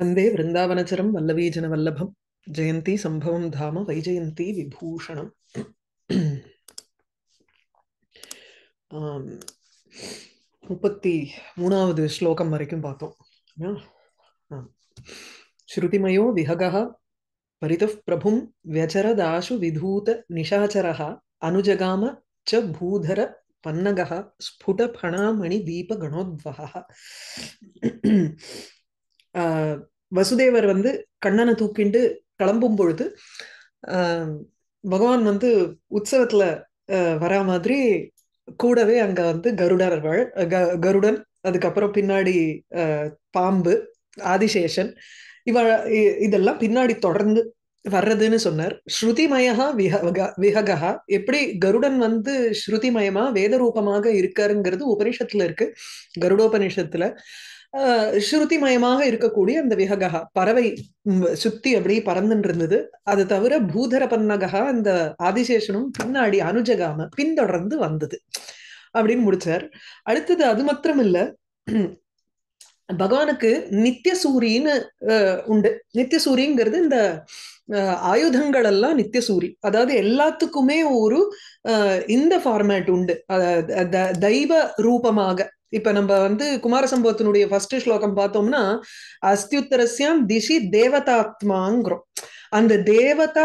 वन्दे वृन्दावनचरं वल्लवीजनवल्लभं जयन्ती सम्भवं धाम वैजयन्ती विभूषणम् முப்பத்தி மூணாவது ஸ்லோகம் வரைக்கும் பார்த்தோம் ஸ்ருதிமயோ விஹகா பரிதः பிரபும் व्यचरदाशु विधूत निशाचरः अनुजगाम च भूधर पन्नगः स्फुटफणामणिदीपगणोद्वहः வசுதேவர் வந்து கண்ணனை தூக்கிண்டு கிளம்பும் பொழுது பகவான் வந்து உற்சவத்துல வர மாதிரி கூடவே அங்க வந்து கருடர்கள் கருடன் அதுக்கப்புறம் பின்னாடி பாம்பு ஆதிசேஷன் இவ இதெல்லாம் பின்னாடி தொடர்ந்து வர்றதுன்னு சொன்னார் ஸ்ருதிமயகா விஹகா எப்படி கருடன் வந்து ஸ்ருதிமயமா வேதரூபமாக இருக்காருங்கிறது உபனிஷத்துல இருக்கு கருடோபனிஷத்துல ஸ்ருதிமயமாக இருக்கக்கூடிய அந்த விஹகா பறவை சுத்தி அப்படியே பறந்துட்டு இருந்தது அது தவிர பூதர பன்னகா அந்த ஆதிசேஷனும் பின்னாடி அனுஜகாம பின்தொடர்ந்து வந்தது அப்படின்னு முடிச்சார் அடுத்தது அது மாத்திரம் இல்ல பகவானுக்கு நித்திய சூரியன்னு உண்டு நித்திய சூரியங்கிறது இந்த ஆயுதங்கள் எல்லாம் நித்திய சூரி அதாவது எல்லாத்துக்குமே ஒரு இந்த ஃபார்மேட் உண்டு தெய்வ ரூபமாக இப்ப நம்ம வந்து குமாரசம்பவத்தினுடைய ஃபர்ஸ்ட் ஸ்லோகம் பார்த்தோம்னா அஸ்தியுத்தரஸ்யாம் திசி தேவதாத்மாங்கிறோம் அந்த தேவதா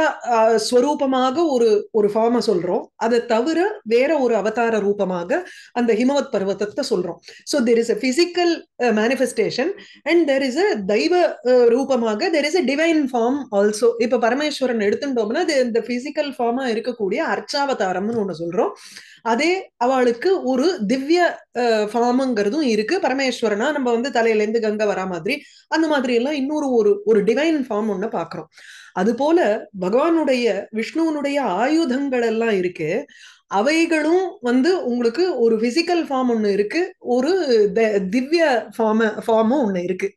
ஸ்வரூபமாக ஒரு ஒரு ஃபார்ம சொல்றோம் அதை தவிர வேற ஒரு அவதார ரூபமாக அந்த ஹிமவத் பர்வத்தத்தை சொல்றோம் so there is a physical manifestation and there is a தெய்வ ரூபமாக there is a divine form also இப்ப பரமேஸ்வரன் எடுத்துட்டோம்னா இந்த பிசிக்கல் ஃபார்மா இருக்கக்கூடிய அர்ச்சாவதாரம்னு ஒன்று சொல்றோம் அதே அவளுக்கு ஒரு திவ்ய ஃபார்முங்கிறதும் இருக்கு பரமேஸ்வரனா நம்ம வந்து தலையில இருந்து கங்கை வரா மாதிரி அந்த மாதிரி எல்லாம் இன்னொரு ஒரு ஒரு டிவைன் ஃபார்ம் ஒண்ணு பாக்குறோம் அது போல பகவானுடைய விஷ்ணுவனுடைய ஆயுதங்கள் எல்லாம் இருக்கு அவைகளும் வந்து உங்களுக்கு ஒரு பிசிக்கல் ஃபார்ம் ஒண்ணு இருக்கு ஒரு திவ்ய ஃபார்ம ஃபார்மும் ஒண்ணு இருக்கு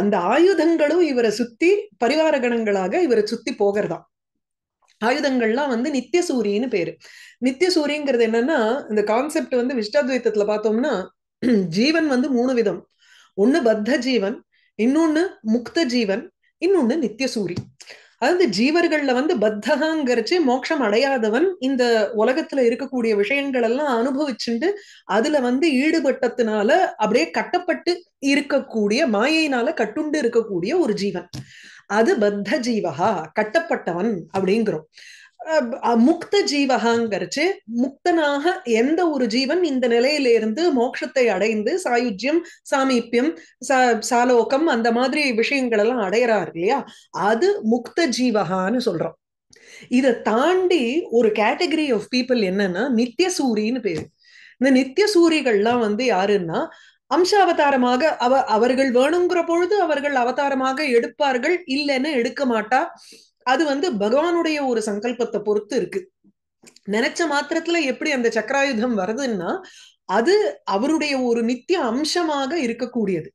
அந்த ஆயுதங்களும் இவரை சுத்தி பரிவார கணங்களாக இவரை சுத்தி போகிறதா ஆயுதங்கள்லாம் வந்து நித்திய சூரியன்னு பேரு நித்திய சூரியங்கிறது என்னன்னா இந்த கான்செப்ட் வந்து விஷ்டாத்வைத்தத்துல பார்த்தோம்னா ஜீவன் வந்து மூணு விதம் ஒண்ணு பத்த ஜீவன் இன்னொன்னு முக்த ஜீவன் இன்னொன்னு நித்திய சூரி அதாவது ஜீவர்கள்ல வந்து பத்தகாங்கிறச்சு மோட்சம் அடையாதவன் இந்த உலகத்துல இருக்கக்கூடிய விஷயங்கள் எல்லாம் அனுபவிச்சுண்டு அதுல வந்து ஈடுபட்டத்தினால அப்படியே கட்டப்பட்டு இருக்கக்கூடிய மாயையினால கட்டுண்டு இருக்கக்கூடிய ஒரு ஜீவன் அது பத்த ஜீவகா கட்டப்பட்டவன் அப்படிங்கிறோம் முக்த ஜீவகாங்கிறச்சு முக்தனாக எந்த ஒரு ஜீவன் இந்த நிலையில இருந்து மோட்சத்தை அடைந்து சாயுஜ்யம் சாமீபியம் சாலோகம் அந்த மாதிரி விஷயங்கள் எல்லாம் அடையிறார் இல்லையா அது முக்த ஜீவகான்னு சொல்றோம் இதை தாண்டி ஒரு கேட்டகரி ஆஃப் பீப்புள் என்னன்னா நித்திய சூரின்னு பேரு இந்த நித்தியசூரிகள்லாம் வந்து யாருன்னா அம்ச அவதாரமாக அவ அவர்கள் வேணுங்கிற பொழுது அவர்கள் அவதாரமாக எடுப்பார்கள் இல்லைன்னு எடுக்க மாட்டா அது வந்து பகவானுடைய ஒரு சங்கல்பத்தை பொறுத்து இருக்கு நினைச்ச மாத்திரத்துல எப்படி அந்த சக்கராயுதம் வருதுன்னா அது அவருடைய ஒரு நித்திய அம்சமாக இருக்கக்கூடியது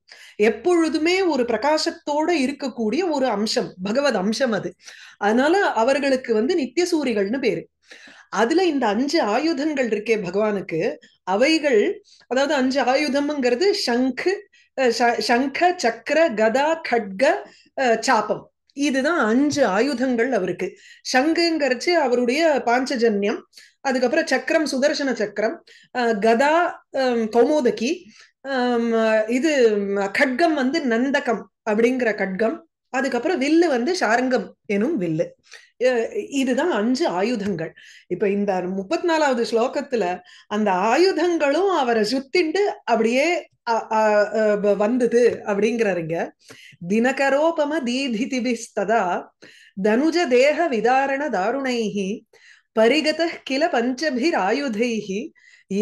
எப்பொழுதுமே ஒரு பிரகாசத்தோட இருக்கக்கூடிய ஒரு அம்சம் பகவத் அம்சம் அது அதனால அவர்களுக்கு வந்து நித்திய சூரிகள்னு பேரு அதுல இந்த அஞ்சு ஆயுதங்கள் இருக்கே பகவானுக்கு அவைகள் அதாவது அஞ்சு ஆயுதம்ங்கிறது சங்கு சங்க சக்கர கதா கட்க சாபம் இதுதான் அஞ்சு ஆயுதங்கள் அவருக்கு சங்குங்கிறச்சு அவருடைய பாஞ்சஜன்யம் அதுக்கப்புறம் சக்கரம் சுதர்சன சக்கரம் கதா கௌமோதகி இது கட்கம் வந்து நந்தகம் அப்படிங்கிற கட்கம் அதுக்கப்புறம் வில்லு வந்து சாரங்கம் எனும் வில்லு இதுதான் அஞ்சு ஆயுதங்கள் இப்ப இந்த முப்பத்தி நாலாவது ஸ்லோகத்துல அந்த ஆயுதங்களும் அவரை சுத்திண்டு அப்படியே வந்தது அப்படிங்கிறாருங்க தினகரோபம தீதிதிபிஸ்ததா தனுஜ தேக விதாரண தாருணைஹி பரிகத கில பஞ்சபிராயுதைஹி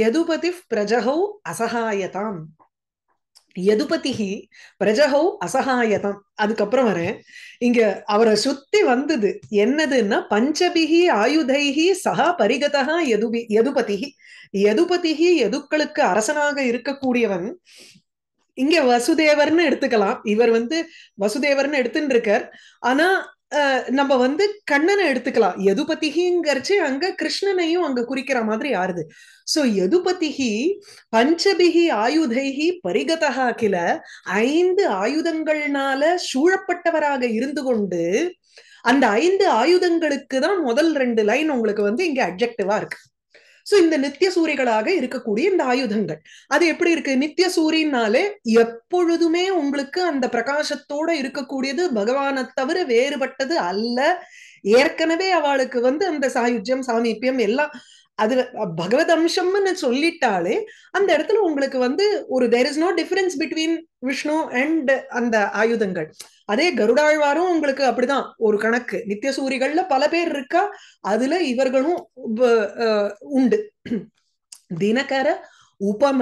யதுபதி பிரஜகௌ அசகாயதாம் எதுபதி பிரஜகௌ அசகாயதம் அதுக்கப்புறம் வரேன் இங்க அவரை சுத்தி வந்தது என்னதுன்னா பஞ்சபிகி ஆயுதைகி சகா பரிகதா எதுபி எதுபதி எதுபதி எதுக்களுக்கு அரசனாக இருக்கக்கூடியவன் இங்க வசுதேவர்னு எடுத்துக்கலாம் இவர் வந்து வசுதேவர்னு எடுத்துட்டு இருக்கார் ஆனா நம்ம வந்து கண்ணனை எடுத்துக்கலாம் எதுபதிகிங்கிறச்சு அங்க கிருஷ்ணனையும் அங்க குறிக்கிற மாதிரி ஆறுது சோ எதுபதிகி பஞ்சபிகி ஆயுதைகி பரிகதகா கில ஐந்து ஆயுதங்கள்னால சூழப்பட்டவராக இருந்து கொண்டு அந்த ஐந்து ஆயுதங்களுக்கு தான் முதல் ரெண்டு லைன் உங்களுக்கு வந்து இங்க அப்ஜெக்டிவா இருக்கு சோ இந்த நித்திய சூரிகளாக இருக்கக்கூடிய இந்த ஆயுதங்கள் அது எப்படி இருக்கு நித்திய சூரியனாலே எப்பொழுதுமே உங்களுக்கு அந்த பிரகாசத்தோட இருக்கக்கூடியது பகவானை தவிர வேறுபட்டது அல்ல ஏற்கனவே அவளுக்கு வந்து அந்த சாயுஜ்யம் சாமீபியம் எல்லாம் அது பகவத் அம்சம்னு சொல்லிட்டாலே அந்த இடத்துல உங்களுக்கு வந்து ஒரு there is no difference between Vishnu and அந்த ஆயுதங்கள் அதே கருடாழ்வாரும் உங்களுக்கு அப்படிதான் ஒரு கணக்கு நித்திய சூரிகள்ல பல பேர் இருக்கா அதுல இவர்களும் உண்டு தினகர உபம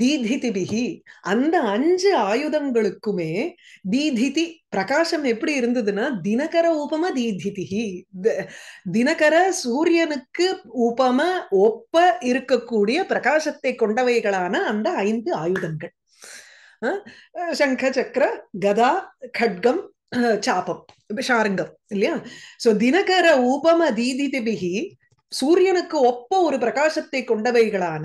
தீதிதிபிகி அந்த அஞ்சு ஆயுதங்களுக்குமே தீதிதி பிரகாசம் எப்படி இருந்ததுன்னா தினகர உபம தீதிதிகி தினகர சூரியனுக்கு உபம ஒப்ப இருக்கக்கூடிய பிரகாசத்தை கொண்டவைகளான அந்த ஐந்து ஆயுதங்கள் சங்க சக்கர கதா கட்கம் சாபம் ஷாருங்கம் இல்லையா சோ தினகர உபம தீதிதிபிகி சூரியனுக்கு ஒப்ப ஒரு பிரகாசத்தை கொண்டவைகளான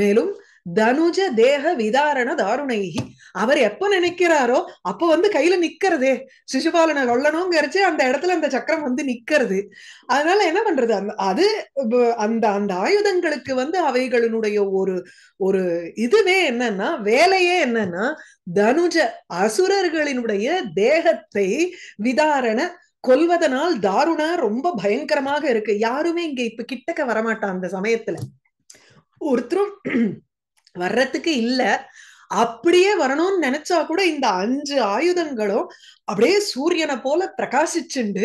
மேலும் தனுஜ தேக விதாரண தாருணைகி அவர் எப்ப நினைக்கிறாரோ அப்ப வந்து கையில நிக்கிறதே சிசுபாலனை கொல்லணுங்கிறச்சு அந்த இடத்துல அந்த சக்கரம் வந்து நிக்கிறது அதனால என்ன பண்றது அந்த அது அந்த அந்த ஆயுதங்களுக்கு வந்து அவைகளினுடைய ஒரு ஒரு இதுவே என்னன்னா வேலையே என்னன்னா தனுஜ அசுரர்களினுடைய தேகத்தை விதாரண கொல்வதனால் தாருணா ரொம்ப பயங்கரமாக இருக்கு யாருமே இங்க இப்ப கிட்டக்க வரமாட்டான் அந்த சமயத்துல ஒருத்தரும் வர்றதுக்கு இல்ல அப்படியே வரணும்னு நினைச்சா கூட இந்த அஞ்சு ஆயுதங்களும் அப்படியே சூரியனை போல பிரகாசிச்சுண்டு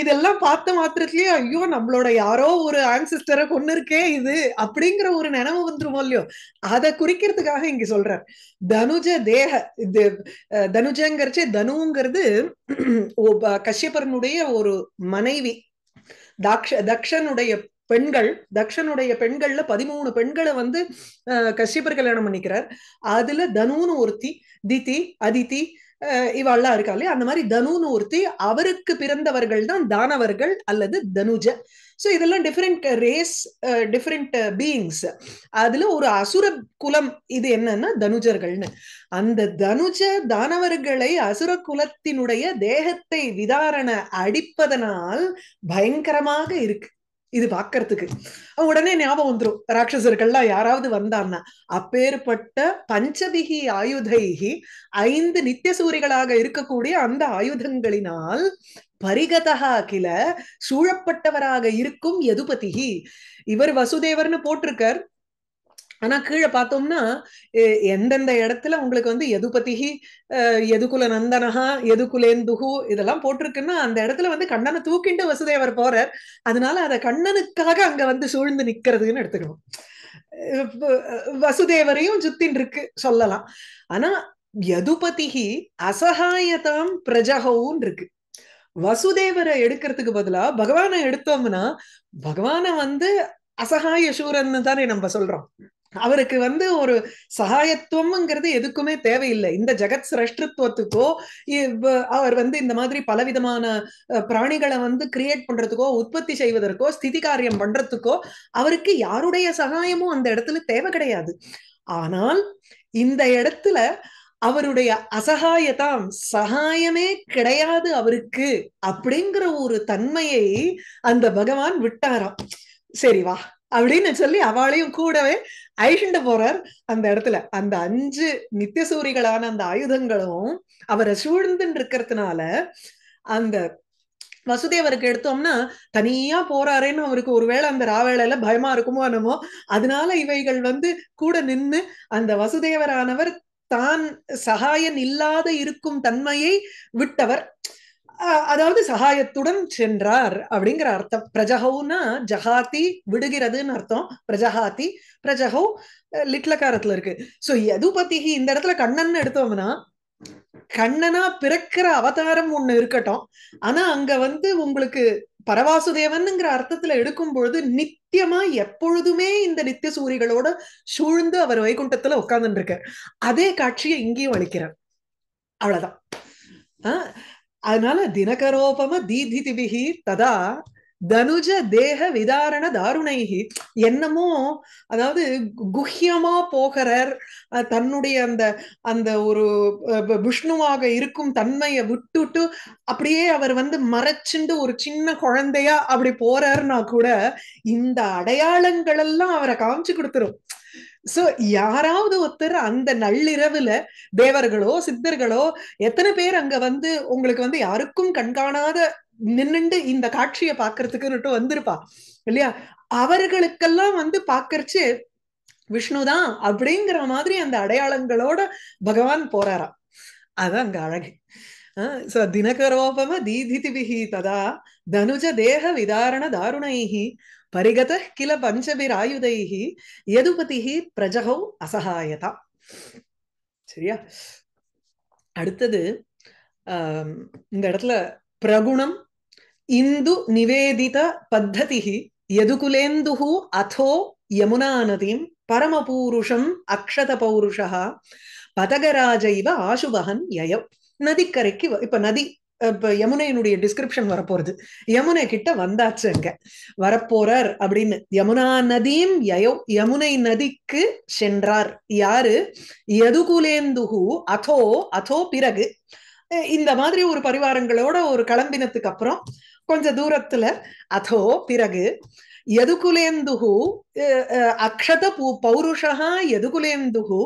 இதெல்லாம் பார்த்த மாத்திரத்திலயே ஐயோ நம்மளோட யாரோ ஒரு ஆன்சிஸ்டரை கொண்டு இருக்கே இது அப்படிங்கிற ஒரு நினைவு வந்துருமோ இல்லையோ அதை குறிக்கிறதுக்காக இங்க சொல்றார் தனுஜ தேக இது தனுஜங்கிறச்சே தனுங்கிறது கஷ்யபரனுடைய ஒரு மனைவி தாக்ஷ தக்ஷனுடைய பெண்கள் தக்ஷனுடைய பெண்கள்ல பதிமூணு பெண்களை வந்து கஷ்யப்பர் கல்யாணம் பண்ணிக்கிறார் அதுல தனுன்னு ஒருத்தி திதி அதிதி இவாள்லாம் இருக்கா இல்லையா அந்த மாதிரி தனுன்னு ஒருத்தி அவருக்கு பிறந்தவர்கள் தான் தானவர்கள் அல்லது தனுஜ ஸோ இதெல்லாம் டிஃப்ரெண்ட் ரேஸ் டிஃப்ரெண்ட் பீயிங்ஸ் அதுல ஒரு அசுர குலம் இது என்னன்னா தனுஜர்கள்னு அந்த தனுஜ தானவர்களை அசுர குலத்தினுடைய தேகத்தை விதாரண அடிப்பதனால் பயங்கரமாக இருக்கு இது பாக்குறதுக்கு உடனே ஞாபகம் வந்துடும் ராட்சசர்கள்லாம் யாராவது வந்தான்னா அப்பேற்பட்ட பஞ்சபிகி ஆயுதைகி ஐந்து நித்திய சூரிகளாக இருக்கக்கூடிய அந்த ஆயுதங்களினால் பரிகதா கில சூழப்பட்டவராக இருக்கும் எதுபதிகி இவர் வசுதேவர்னு போட்டிருக்கார் ஆனா கீழே பார்த்தோம்னா எந்தெந்த இடத்துல உங்களுக்கு வந்து எதுபதிகி எதுகுல நந்தனஹா எதுகுலேந்துகு இதெல்லாம் போட்டிருக்குன்னா அந்த இடத்துல வந்து கண்ணனை தூக்கிண்டு வசுதேவர் போறார் அதனால அதை கண்ணனுக்காக அங்க வந்து சூழ்ந்து நிக்கிறதுன்னு எடுத்துக்கணும் வசுதேவரையும் சுத்தின் இருக்கு சொல்லலாம் ஆனா யதுபதிகி அசகாயதாம் பிரஜகவும் இருக்கு வசுதேவரை எடுக்கிறதுக்கு பதிலா பகவானை எடுத்தோம்னா பகவான வந்து அசகாய சூரன் தானே நம்ம சொல்றோம் அவருக்கு வந்து ஒரு சகாயத்துவம்ங்கிறது எதுக்குமே தேவையில்லை இந்த ஜெகத் சிரஷ்டத்துவத்துக்கோ அவர் வந்து இந்த மாதிரி பலவிதமான பிராணிகளை வந்து கிரியேட் பண்றதுக்கோ உற்பத்தி செய்வதற்கோ ஸ்திதி காரியம் பண்றதுக்கோ அவருக்கு யாருடைய சகாயமும் அந்த இடத்துல தேவை கிடையாது ஆனால் இந்த இடத்துல அவருடைய அசகாயதாம் சகாயமே கிடையாது அவருக்கு அப்படிங்கிற ஒரு தன்மையை அந்த பகவான் விட்டாராம் சரி வா அப்படின்னு சொல்லி அவளையும் கூடவே அழிண்டு போறார் அந்த இடத்துல அந்த அஞ்சு நித்தியசூரிகளான அந்த ஆயுதங்களும் அவரை சூழ்ந்துன்னு இருக்கிறதுனால அந்த வசுதேவருக்கு எடுத்தோம்னா தனியா போறாரேன்னு அவருக்கு ஒருவேளை அந்த ராவேளையில பயமா இருக்குமோ என்னமோ அதனால இவைகள் வந்து கூட நின்று அந்த வசுதேவரானவர் தான் சகாயன் இல்லாத இருக்கும் தன்மையை விட்டவர் அதாவது சகாயத்துடன் சென்றார் அப்படிங்கிற அர்த்தம் பிரஜகவுனா ஜஹாத்தி விடுகிறதுன்னு அர்த்தம் பிரஜஹாத்தி பிரஜகவு லிட்லக்காரத்துல இருக்கு சோ யதுபதிகி இந்த இடத்துல கண்ணன் எடுத்தோம்னா கண்ணனா பிறக்கிற அவதாரம் ஒண்ணு இருக்கட்டும் ஆனா அங்க வந்து உங்களுக்கு பரவாசுதேவன்ங்கிற அர்த்தத்துல எடுக்கும் பொழுது நித்தியமா எப்பொழுதுமே இந்த நித்திய சூரிகளோட சூழ்ந்து அவர் வைகுண்டத்துல உட்கார்ந்துருக்கார் அதே காட்சியை இங்கேயும் அளிக்கிறார் அவ்வளவுதான் ஆஹ் அதனால தினகரோபம தீதிதிபிகி ததா தனுஜ தேக விதாரண தாருணைகி என்னமோ அதாவது குஹ்யமா போகிறர் தன்னுடைய அந்த அந்த ஒரு விஷ்ணுவாக இருக்கும் தன்மையை விட்டுட்டு அப்படியே அவர் வந்து மறைச்சுண்டு ஒரு சின்ன குழந்தையா அப்படி போறாருன்னா கூட இந்த அடையாளங்கள் எல்லாம் அவரை காமிச்சு கொடுத்துரும் சோ யாராவது ஒருத்தர் அந்த நள்ளிரவுல தேவர்களோ சித்தர்களோ எத்தனை பேர் அங்க வந்து உங்களுக்கு வந்து யாருக்கும் கண்காணாத நின்னுண்டு இந்த காட்சியை பாக்குறதுக்குன்னுட்டு வந்திருப்பா இல்லையா அவர்களுக்கெல்லாம் வந்து பாக்கறச்சு விஷ்ணுதான் அப்படிங்கிற மாதிரி அந்த அடையாளங்களோட பகவான் போறாரா அது அங்க அழகு சோ தினகரோபம தீதி தீதிதிபிஹி ததா தனுஜ தேக விதாரண தாருணைஹி பரிகத கில பஞ்சபிராயுதை எதுபதிஹி பிரஜகௌ அசகாயதா சரியா அடுத்தது இந்த இடத்துல பிரகுணம் இந்து நிவேதித பத்ததிஹி எதுகுலேந்துஹு அதோ யமுனா நதிம் பரமபூருஷம் அக்ஷத பௌருஷா பதகராஜ இவ ஆசுபகன் யயம் நதிக்கரைக்கு இப்ப நதி இப்போ யமுனையினுடைய டிஸ்கிரிப்ஷன் வரப்போறது யமுனை கிட்ட வந்தாச்சு அங்க வரப்போறார் அப்படின்னு யமுனா நதியும் யயோ யமுனை நதிக்கு சென்றார் யாரு யதுகுலேந்துகு அதோ அதோ பிறகு இந்த மாதிரி ஒரு பரிவாரங்களோட ஒரு களம்பினத்துக்கு அப்புறம் கொஞ்ச தூரத்துல அதோ பிறகு எதுகுலேந்துகு அக்ஷத பூ பௌருஷா எதுகுலேந்துகு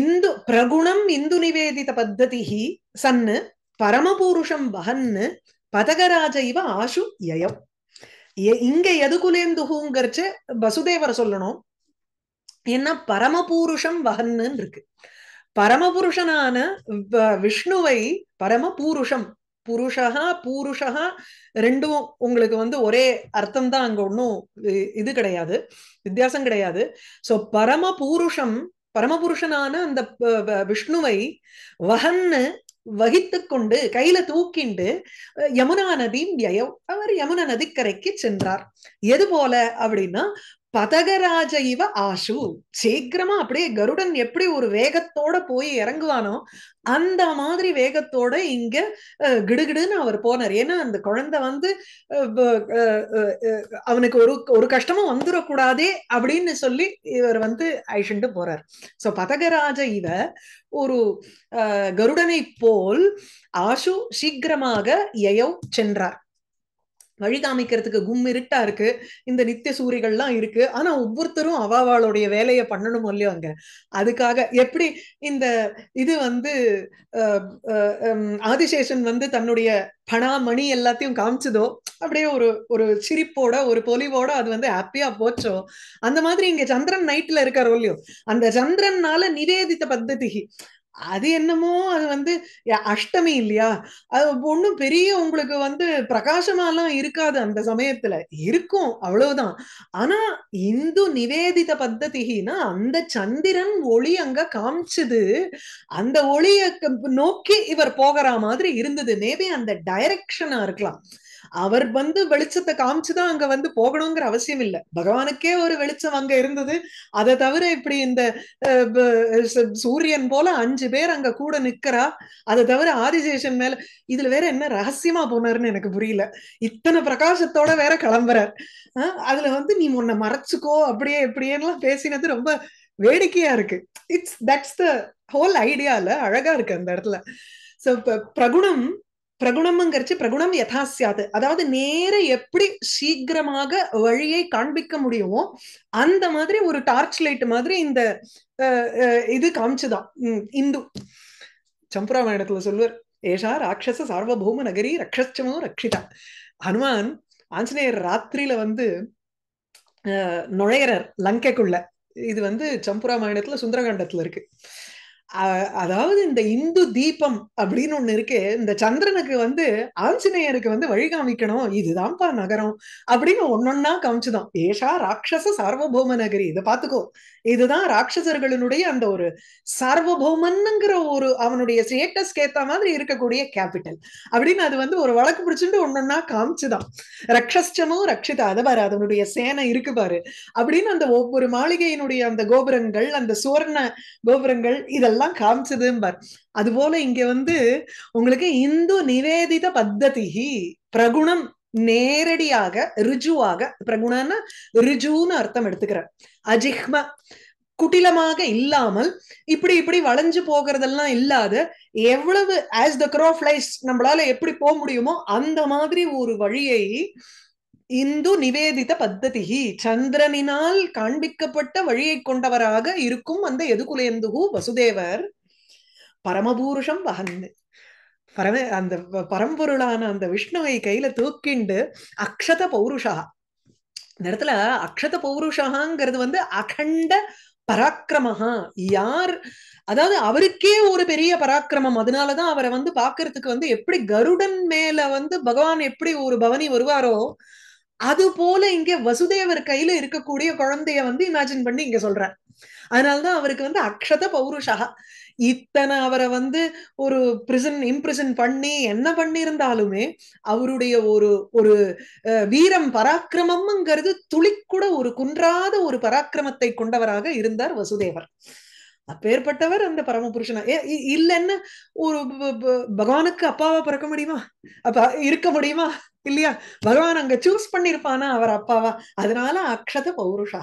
இந்து பிரகுணம் இந்து நிவேதித பத்ததி சன்னு பரமபூருஷம் வகன்னு பதகராஜ இவ ஆஷு யயம் இங்க எதுகுலேந்துகுங்கிறச்ச வசுதேவரை சொல்லணும் என்ன பரமபூருஷம் வகன்னு இருக்கு பரமபுருஷனான விஷ்ணுவை பரமபூருஷம் புருஷகா பூருஷகா ரெண்டும் உங்களுக்கு வந்து ஒரே அர்த்தம் தான் அங்க ஒன்னும் இது கிடையாது வித்தியாசம் கிடையாது சோ பரம பூருஷம் பரமபுருஷனான அந்த விஷ்ணுவை வகன்னு வகித்து கொண்டு கையில தூக்கிண்டு யமுனா நதியும் அவர் யமுனா நதிக்கரைக்கு சென்றார் எது போல அப்படின்னா பதகராஜ இவ ஆஷு சீக்கிரமா அப்படியே கருடன் எப்படி ஒரு வேகத்தோட போய் இறங்குவானோ அந்த மாதிரி வேகத்தோட இங்க கிடுகிடுன்னு அவர் போனார் ஏன்னா அந்த குழந்தை வந்து அவனுக்கு ஒரு ஒரு கஷ்டமும் வந்துடக்கூடாதே அப்படின்னு சொல்லி இவர் வந்து ஐஷண்டு போறார் சோ பதகராஜ இவ ஒரு கருடனை போல் ஆஷு சீக்கிரமாக எயவ் சென்றார் வழி காமிக்கிறதுக்கு கும் இருட்டா இருக்கு இந்த நித்திய சூரிகள்லாம் இருக்கு ஆனா ஒவ்வொருத்தரும் அவாவாளுடைய வேலையை பண்ணணும் இல்லையோ அங்க அதுக்காக எப்படி இந்த இது வந்து ஆதிசேஷன் வந்து தன்னுடைய பணா மணி எல்லாத்தையும் காமிச்சதோ அப்படியே ஒரு ஒரு சிரிப்போட ஒரு பொலிவோட அது வந்து ஹாப்பியா போச்சோ அந்த மாதிரி இங்க சந்திரன் நைட்ல இருக்காரோ இல்லையோ அந்த சந்திரன்னால நிவேதித்த பத்ததிகி அது என்னமோ அது வந்து அஷ்டமி இல்லையா அது ஒன்றும் பெரிய உங்களுக்கு வந்து பிரகாசமாலாம் இருக்காது அந்த சமயத்துல இருக்கும் அவ்வளவுதான் ஆனா இந்து நிவேதித பத்ததினா அந்த சந்திரன் ஒளி அங்க காமிச்சது அந்த ஒளிய நோக்கி இவர் போகிற மாதிரி இருந்தது மேபி அந்த டைரக்ஷனா இருக்கலாம் அவர் வந்து வெளிச்சத்தை காமிச்சுதான் அங்க வந்து போகணுங்கிற அவசியம் இல்லை பகவானுக்கே ஒரு வெளிச்சம் அங்க இருந்தது அதை தவிர இப்படி இந்த சூரியன் போல அஞ்சு பேர் அங்க கூட நிக்கிறா அதை தவிர ஆதிசேஷன் மேல இதுல வேற என்ன ரகசியமா போனாருன்னு எனக்கு புரியல இத்தனை பிரகாசத்தோட வேற கிளம்புறார் அதுல வந்து நீ உன்னை மறைச்சுக்கோ அப்படியே எப்படியெல்லாம் பேசினது ரொம்ப வேடிக்கையா இருக்கு இட்ஸ் தட்ஸ் த ஹோல் ஐடியால அழகா இருக்கு அந்த இடத்துல சோ இப்ப பிரகுணம் பிரகுணம்ங்கிறச்சு பிரகுணம் யதாசியாது அதாவது நேர எப்படி சீக்கிரமாக வழியை காண்பிக்க முடியுமோ அந்த மாதிரி ஒரு டார்ச் லைட் மாதிரி இந்த இது காமிச்சுதான் இந்து சம்புராமாயணத்துல சொல்வர் ஏஷா ராட்சச சார்வபௌம நகரி ரக்ஷமோ ரக்ஷிதா ஹனுமான் ஆஞ்சநேயர் ராத்திரியில வந்து நுழையிறார் லங்கைக்குள்ள இது வந்து சம்புராமாயணத்துல சுந்தரகாண்டத்துல இருக்கு அதாவது இந்த இந்து தீபம் அப்படின்னு ஒண்ணு இருக்கு இந்த சந்திரனுக்கு வந்து ஆஞ்சநேயருக்கு வந்து வழி காமிக்கணும் இதுதான்ப்பா நகரம் அப்படின்னு ஒன்னொன்னா காமிச்சுதான் ஏஷா ராட்சச சார்வபௌம நகரி இதை பாத்துக்கோ இதுதான் ராட்சசர்களினுடைய அந்த ஒரு சார்வபௌமன்ங்கிற ஒரு அவனுடைய ஸ்டேட்டஸ்க்கு ஏத்த மாதிரி இருக்கக்கூடிய கேபிட்டல் அப்படின்னு அது வந்து ஒரு வழக்கு பிடிச்சுட்டு ஒன்னொன்னா காமிச்சுதான் ரக்ஷஸ்டமோ ரக்ஷிதா அதை பாரு அதனுடைய சேனை இருக்கு பாரு அப்படின்னு அந்த ஒவ்வொரு மாளிகையினுடைய அந்த கோபுரங்கள் அந்த சுவர்ண கோபுரங்கள் இதெல்லாம் காமிச்சது காமிச்சதும்பார் போல இங்க வந்து உங்களுக்கு இந்து நிவேதித பத்ததிகி பிரகுணம் நேரடியாக ரிஜுவாக பிரகுணன்னு ரிஜுன்னு அர்த்தம் எடுத்துக்கிற அஜிஹ்ம குட்டிலமாக இல்லாமல் இப்படி இப்படி வளைஞ்சு போகிறதெல்லாம் இல்லாத எவ்வளவு ஆஸ் த க்ரோ நம்மளால எப்படி போக முடியுமோ அந்த மாதிரி ஒரு வழியை இந்து நிவேதித பத்ததி சந்திரனினால் காண்பிக்கப்பட்ட வழியை கொண்டவராக இருக்கும் அந்த எதுகுலேந்துகு வசுதேவர் பரமபூருஷம் வகந்து பரம அந்த பரம்பொருளான அந்த விஷ்ணுவை கையில தூக்கிண்டு அக்ஷத பௌருஷா இந்த இடத்துல அக்ஷத பௌருஷகாங்கிறது வந்து அகண்ட பராக்கிரமஹா யார் அதாவது அவருக்கே ஒரு பெரிய பராக்கிரமம் அதனாலதான் அவரை வந்து பாக்குறதுக்கு வந்து எப்படி கருடன் மேல வந்து பகவான் எப்படி ஒரு பவனி வருவாரோ அது போல இங்க வசுதேவர் கையில இருக்கக்கூடிய குழந்தைய வந்து இமேஜின் பண்ணி இங்க சொல்றார் அதனாலதான் அவருக்கு வந்து அக்ஷத பௌருஷா இத்தனை அவரை வந்து ஒரு பிரிசன் இம்ப்ரிசன் பண்ணி என்ன பண்ணியிருந்தாலுமே அவருடைய ஒரு ஒரு வீரம் பராக்கிரமம்ங்கிறது துளிக்கூட ஒரு குன்றாத ஒரு பராக்கிரமத்தை கொண்டவராக இருந்தார் வசுதேவர் அப்பேற்பட்டவர் அந்த பரம புருஷனா இல்லைன்னு ஒரு பகவானுக்கு அப்பாவா பிறக்க முடியுமா அப்ப இருக்க முடியுமா இல்லையா பகவான் அங்க சூஸ் பண்ணிருப்பானா அவர் அப்பாவா அதனால அக்ஷத பௌருஷா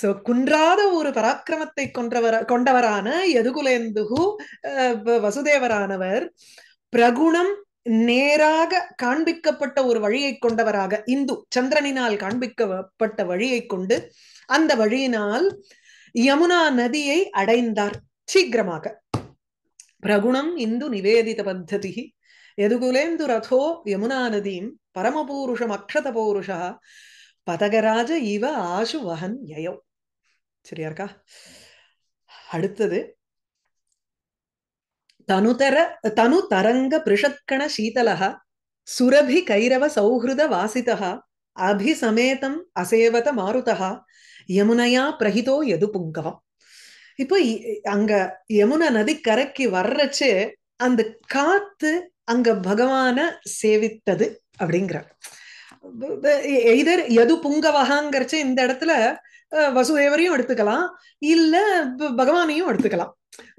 சோ குன்றாத ஒரு பராக்கிரமத்தை கொன்றவர கொண்டவரான யதுகுலேந்து வசுதேவரானவர் பிரகுணம் நேராக காண்பிக்கப்பட்ட ஒரு வழியை கொண்டவராக இந்து சந்திரனினால் காண்பிக்கப்பட்ட வழியை கொண்டு அந்த வழியினால் யமுனா நதியை அடைந்தார் சீக்கிரமாக பிரகுணம் இந்து நிவேதித பத்ததி எதுகுலேந்து ரதோ யமுனா நதியும் பரமபூருஷம் அக்ஷத பௌருஷா பதகராஜ இவ ஆசு வகன் யயோ சரியா இருக்கா அடுத்தது தனுதர தனு தரங்க பிரிஷத்கண சீதலா சுரபி கைரவ சௌஹிருத வாசிதா அபிசமேதம் அசேவத மாருதா யமுனையா பிரகிதோ எது புங்கவம் இப்போ அங்க யமுனா நதி கரைக்கு வர்றச்சு அந்த காத்து அங்க பகவான சேவித்தது அப்படிங்கிற எதர் எது புங்கவகாங்கிறச்சு இந்த இடத்துல வசுதேவரையும் எடுத்துக்கலாம் இல்ல பகவானையும் எடுத்துக்கலாம்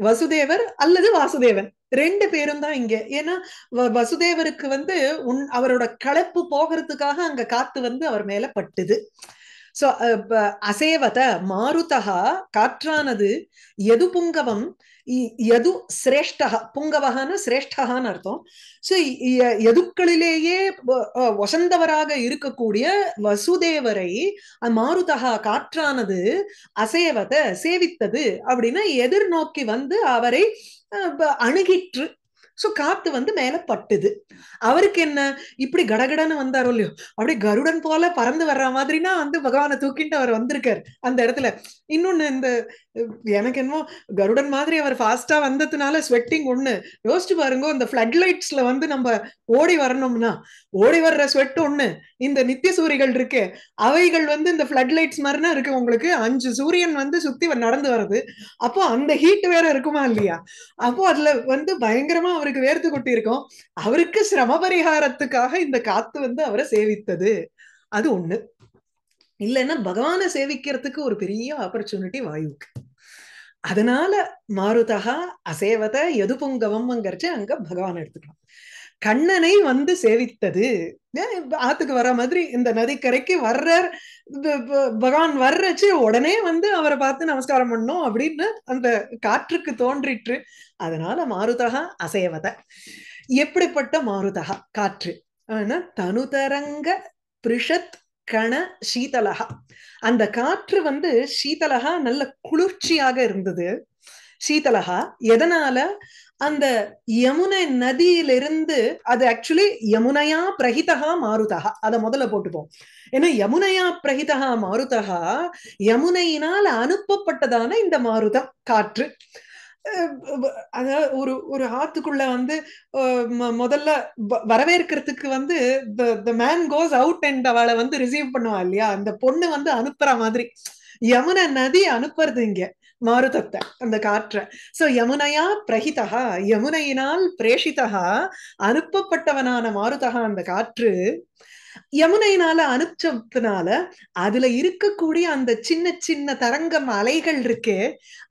வசுதேவர் அல்லது வாசுதேவன் ரெண்டு பேரும் தான் இங்க ஏன்னா வசுதேவருக்கு வந்து உன் அவரோட களைப்பு போகிறதுக்காக அங்க காத்து வந்து அவர் மேல பட்டுது சோ uh, அசேவத மாருதா காற்றானது எது புங்கவம் எது சிரேஷ்டா புங்கவகான சிரேஷ்டகான்னு அர்த்தம் ஸோ எதுக்களிலேயே வசந்தவராக இருக்கக்கூடிய வசுதேவரை மாருதகா காற்றானது அசேவத சேவித்தது அப்படின்னா எதிர்நோக்கி வந்து அவரை அணுகிற்று சோ காத்து வந்து மேல பட்டுது அவருக்கு என்ன இப்படி கடகடன்னு வந்தாரோ இல்லையோ அப்படியே கருடன் போல பறந்து வர்ற மாதிரினா வந்து பகவானை தூக்கிட்டு அவர் வந்திருக்காரு அந்த இடத்துல இன்னொன்னு இந்த எனக்கு என்னமோ கருடன் மாதிரி அவர் ஃபாஸ்டா வந்ததுனால ஸ்வெட்டிங் ஒண்ணு யோசிச்சு பாருங்க இந்த ஃபிளட் லைட்ஸ்ல வந்து நம்ம ஓடி வரணும்னா ஓடி வர்ற ஸ்வெட் ஒண்ணு இந்த நித்திய சூரிகள் இருக்கு அவைகள் வந்து இந்த ஃபிளட் லைட்ஸ் மாதிரினா இருக்கு உங்களுக்கு அஞ்சு சூரியன் வந்து சுத்தி நடந்து வர்றது அப்போ அந்த ஹீட் வேற இருக்குமா இல்லையா அப்போ அதுல வந்து பயங்கரமா அவருக்கு வேர்த்து கொட்டி இருக்கும் அவருக்கு சிரம பரிகாரத்துக்காக இந்த காத்து வந்து அவரை சேவித்தது அது ஒண்ணு இல்லைன்னா பகவானை சேவிக்கிறதுக்கு ஒரு பெரிய ஆப்பர்ச்சுனிட்டி வாயுக்கு அதனால மாருதா அசேவத எது புங்கவம்ங்கிறச்சு அங்க பகவான் எடுத்துக்கலாம் கண்ணனை வந்து சேவித்தது ஆத்துக்கு வர மாதிரி இந்த நதிக்கரைக்கு வர்ற பகவான் வர்றச்சு உடனே வந்து அவரை பார்த்து நமஸ்காரம் பண்ணோம் அப்படின்னு அந்த காற்றுக்கு தோன்றிற்று அதனால மாருதா அசேவத எப்படிப்பட்ட மாருதா காற்று ஆனா தனுதரங்க பிரிஷத் கண சீதலகா அந்த காற்று வந்து சீதலகா நல்ல குளிர்ச்சியாக இருந்தது சீதலகா எதனால அந்த யமுனை நதியிலிருந்து அது ஆக்சுவலி யமுனையா பிரகிதகா மாறுதகா அதை முதல்ல போட்டுப்போம் ஏன்னா யமுனையா பிரகிதகா மாறுதகா யமுனையினால் அனுப்பப்பட்டதான இந்த மாறுதம் காற்று அதாவது ஒரு ஒரு ஹாத்துக்குள்ள வந்து முதல்ல வரவேற்கிறதுக்கு வந்து the man goes out and அவளை வந்து ரிசீவ் பண்ணுவா இல்லையா அந்த பொண்ணு வந்து அனுப்புற மாதிரி யமுன நதி அனுப்புறது இங்க மாருதத்தை அந்த காற்றை சோ யமுனையா பிரகிதா யமுனையினால் பிரேஷிதா அனுப்பப்பட்டவனான மாறுதகா அந்த காற்று யமுனையினால அனுப்பிச்சதுனால அதுல இருக்கக்கூடிய அந்த சின்ன சின்ன தரங்கம் அலைகள் இருக்கே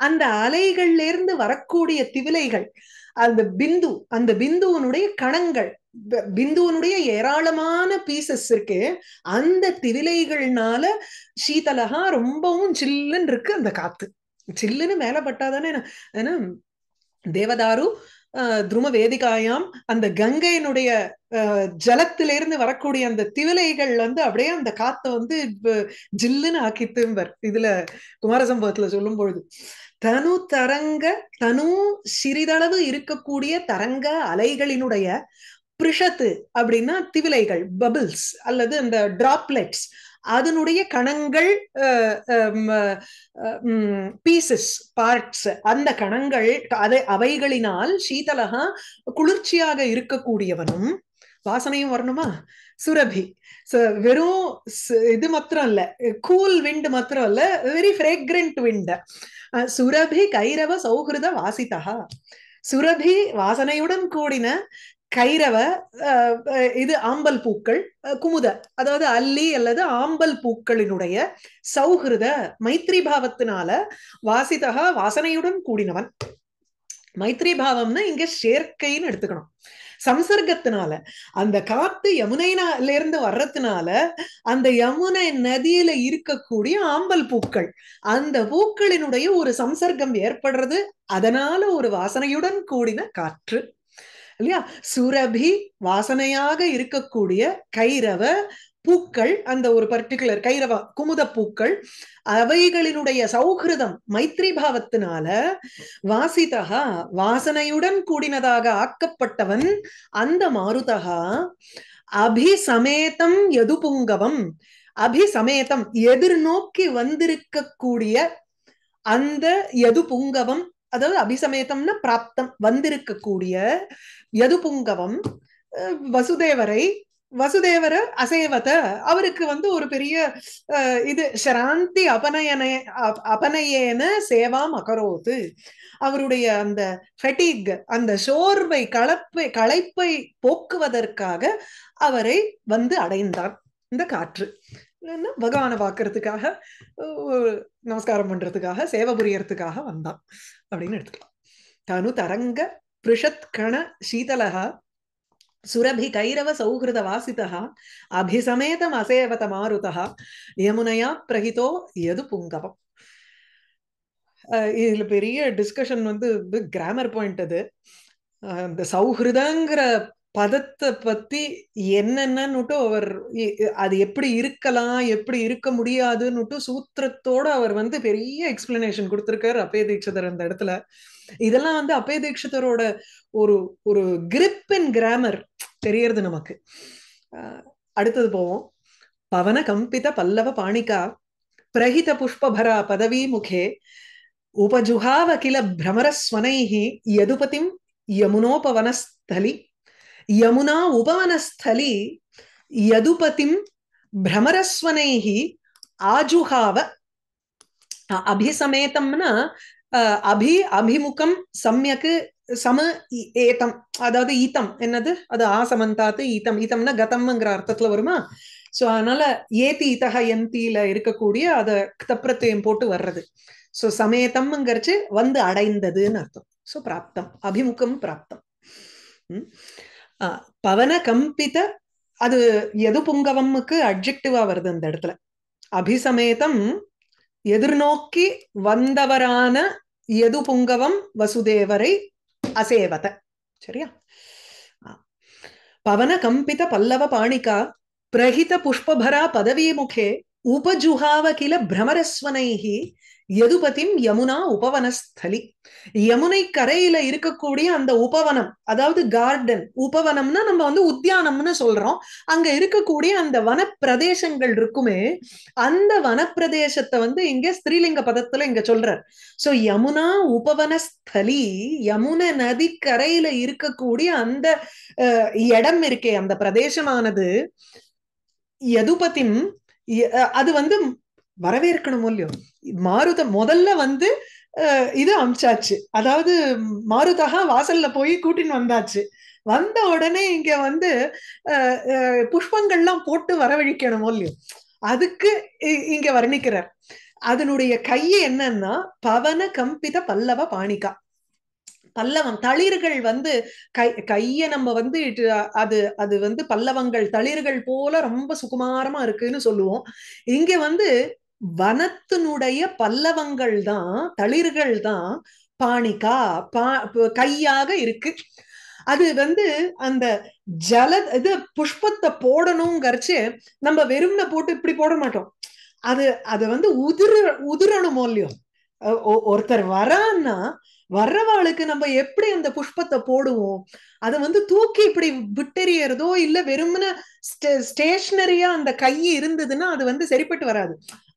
அந்த அலைகள்ல இருந்து வரக்கூடிய திவிலைகள் அந்த பிந்து அந்த பிந்துவனுடைய கணங்கள் பிந்துவனுடைய ஏராளமான பீசஸ் இருக்கு அந்த திவிலைகள்னால சீதலகா ரொம்பவும் சில்லுன்னு இருக்கு அந்த காத்து சில்லுன்னு மேல பட்டாதானே ஏன்னா தேவதாரு வேதிகாயம் அந்த கங்கையினுடைய ஜலத்திலிருந்து வரக்கூடிய அந்த திவிலைகள் வந்து அப்படியே அந்த காத்த வந்து ஜில்லுன்னு ஆக்கித்தும்பர் இதுல குமாரசம்பவத்துல சொல்லும் பொழுது தனு தரங்க தனு சிறிதளவு இருக்கக்கூடிய தரங்க அலைகளினுடைய பிரிஷத்து அப்படின்னா திவிலைகள் பபிள்ஸ் அல்லது அந்த டிராப்லெட்ஸ் அதனுடைய கணங்கள் பீசஸ் பார்ட்ஸ் அந்த கணங்கள் அதை அவைகளினால் சீதலகா குளிர்ச்சியாக இருக்கக்கூடியவனும் வாசனையும் வரணுமா சுரபி வெறும் இது மாத்திரம் இல்ல கூல் விண்ட் மாத்திரம் இல்ல வெரி ஃப்ரேக்ரண்ட் விண்ட் சுரபி கைரவ சௌஹிருத வாசிதா சுரபி வாசனையுடன் கூடின கைரவ இது ஆம்பல் பூக்கள் குமுத அதாவது அல்லி அல்லது ஆம்பல் பூக்களினுடைய சௌஹிருத மைத்ரி பாவத்தினால வாசிதகா வாசனையுடன் கூடினவன் மைத்ரி பாவம்னா இங்க சேர்க்கைன்னு எடுத்துக்கணும் சம்சர்க்கத்தினால அந்த காத்து யமுனையில இருந்து வர்றதுனால அந்த யமுனை நதியில இருக்கக்கூடிய ஆம்பல் பூக்கள் அந்த பூக்களினுடைய ஒரு சம்சர்க்கம் ஏற்படுறது அதனால ஒரு வாசனையுடன் கூடின காற்று இல்லையா சுரபி வாசனையாக இருக்கக்கூடிய கைரவ பூக்கள் அந்த ஒரு பர்டிகுலர் கைரவ குமுத பூக்கள் அவைகளினுடைய சௌகிருதம் மைத்ரி பாவத்தினால வாசிதா வாசனையுடன் கூடினதாக ஆக்கப்பட்டவன் அந்த மாருதகா அபிசமேதம் எதுபுங்கவம் அபிசமேதம் எதிர்நோக்கி வந்திருக்கக்கூடிய அந்த எது புங்கவம் அதாவது அபிசமேதம்னா பிராப்தம் வந்திருக்கக்கூடிய யதுபுங்கவம் வசுதேவரை வசுதேவர அசேவத அவருக்கு வந்து ஒரு பெரிய இது ஷராந்தி அபனயன அபனயேன சேவாம் அகரோத்து அவருடைய அந்த ஃபெட்டிக் அந்த சோர்வை கலப்பை களைப்பை போக்குவதற்காக அவரை வந்து அடைந்தான் இந்த காற்று பகவான பகவானை பார்க்கறதுக்காக நமஸ்காரம் பண்றதுக்காக சேவை புரியறதுக்காக வந்தான் அப்படின்னு எடுத்துக்கலாம் தனு தரங்க பிருஷத் கண சீதலா சுரபி கைரவ சௌஹிருத வாசிதா அபிசமேதம் அசேவத மாருதா யமுனையா பிரகிதோ எது புங்கவம் இதுல பெரிய டிஸ்கஷன் வந்து கிராமர் பாயிண்ட் அது இந்த சௌஹிருதங்கிற பதத்தை பத்தி என்னென்னன்னுட்டு அவர் அது எப்படி இருக்கலாம் எப்படி இருக்க முடியாதுன்னுட்டு சூத்திரத்தோட அவர் வந்து பெரிய எக்ஸ்பிளனேஷன் கொடுத்துருக்காரு அப்பய தீட்சிதர் அந்த இடத்துல இதெல்லாம் வந்து அப்பய தீட்சிதரோட ஒரு ஒரு கிரிப் இன் கிராமர் தெரியறது நமக்கு அடுத்தது போவோம் பவன கம்பித பல்லவ பாணிகா பிரகித புஷ்பரா பதவி முகே உபஜுஹாவ கில பிரமரஸ்வனைஹி யதுபதிம் யமுனோபவனஸ்தலி யமுனா உபவனஸ்தலி யதுபதிம் பிரமரஸ்வனைஹி ஆஜுஹாவ அபிசமேதம்னா அபி அபிமுகம் சமயக்கு சம ஏதம் அதாவது ஈத்தம் என்னது அது ஆசமந்தாத்து ஈத்தம் ஈத்தம்னா கதம்ங்கிற அர்த்தத்துல வருமா ஸோ அதனால ஏத்தி இத்தக எந்தியில இருக்கக்கூடிய அதை தப்பிரத்தையும் போட்டு வர்றது ஸோ சமேதம்ங்கிறச்சு வந்து அடைந்ததுன்னு அர்த்தம் ஸோ பிராப்தம் அபிமுகம் பிராப்தம் பவன கம்பித அது எது புங்கவம்முக்கு அப்ஜெக்டிவா வருது அந்த இடத்துல அபிசமேதம் எதிர்நோக்கி வந்தவரான எது புங்கவம் வசுதேவரை அசேவத சரியா பவன கம்பித பல்லவ பாணிகா பிரகித புஷ்பரா பதவி முகே உபஜுஹாவ கில எதுபதியும் யமுனா உபவனஸ்தலி யமுனை கரையில இருக்கக்கூடிய அந்த உபவனம் அதாவது கார்டன் உபவனம்னா நம்ம வந்து உத்தியானம்னு சொல்றோம் அங்க இருக்கக்கூடிய அந்த வனப்பிரதேசங்கள் இருக்குமே அந்த வனப்பிரதேசத்தை வந்து இங்க ஸ்திரீலிங்க பதத்துல இங்க சொல்றார் சோ யமுனா உபவனஸ்தலி யமுன நதி கரையில இருக்கக்கூடிய அந்த இடம் இருக்கே அந்த பிரதேசமானது எதுபதியும் அது வந்து வரவேற்கணும் இல்லையோ மாருத முதல்ல வந்து இது அமிச்சாச்சு அதாவது மாருதகா வாசல்ல போய் கூட்டின்னு வந்தாச்சு வந்த உடனே இங்க வந்து புஷ்பங்கள்லாம் போட்டு வரவழிக்கணும் இல்லையோ அதுக்கு இங்க வர்ணிக்கிறார் அதனுடைய கையை என்னன்னா பவன கம்பித பல்லவ பாணிகா பல்லவம் தளிர்கள் வந்து கை கைய நம்ம வந்து அது அது வந்து பல்லவங்கள் தளிர்கள் போல ரொம்ப சுகுமாரமா இருக்குன்னு சொல்லுவோம் இங்க வந்து வனத்தினுடைய பல்லவங்கள் தான் தளிர்கள் தான் பாணிகா கையாக இருக்கு அது வந்து அந்த ஜல இது புஷ்பத்தை போடணுங்கிறச்சு நம்ம வெறும்ன போட்டு இப்படி போட மாட்டோம் அது அது வந்து உதிர உதிரணும் மூலியம் ஒருத்தர் வரான்னா வர்றவாளுக்கு நம்ம எப்படி அந்த புஷ்பத்தை போடுவோம் அதை வந்து தூக்கி இப்படி விட்டெறியறதோ இல்ல வெறுமன ஸ்டேஷனரியா அந்த கை இருந்ததுன்னா அது வந்து சரிப்பட்டு வராது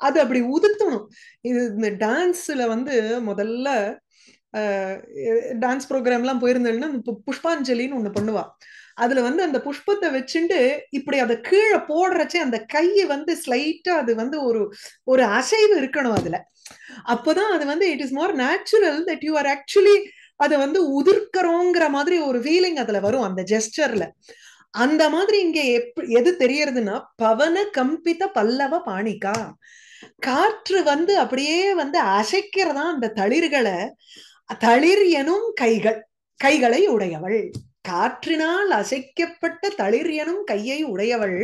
அது அப்படி உதுத்தணும் இது இந்த டான்ஸ்ல வந்து முதல்ல டான்ஸ் எல்லாம் போயிருந்தேன்னா புஷ்பாஞ்சலின்னு ஒண்ணு பண்ணுவா அதுல வந்து அந்த புஷ்பத்தை வச்சுட்டு இப்படி அதை கீழே போடுறச்சே அந்த கையை வந்து ஸ்லைட்டா அது வந்து ஒரு ஒரு அசைவு இருக்கணும் அதுல அப்போதான் அது வந்து it is more natural that you are actually அதை வந்து உதிர்க்கிறோங்கிற மாதிரி ஒரு ஃபீலிங் அதுல வரும் அந்த ஜெஸ்டர்ல அந்த மாதிரி இங்க எது தெரியறதுன்னா பவன கம்பித பல்லவ பாணிக்கா காற்று வந்து அப்படியே வந்து அசைக்கிறதா அந்த தளிர்களை தளிர் எனும் கைகள் கைகளை உடையவள் காற்றினால் அசைக்கப்பட்ட தளிர் எனும் கையை உடையவள்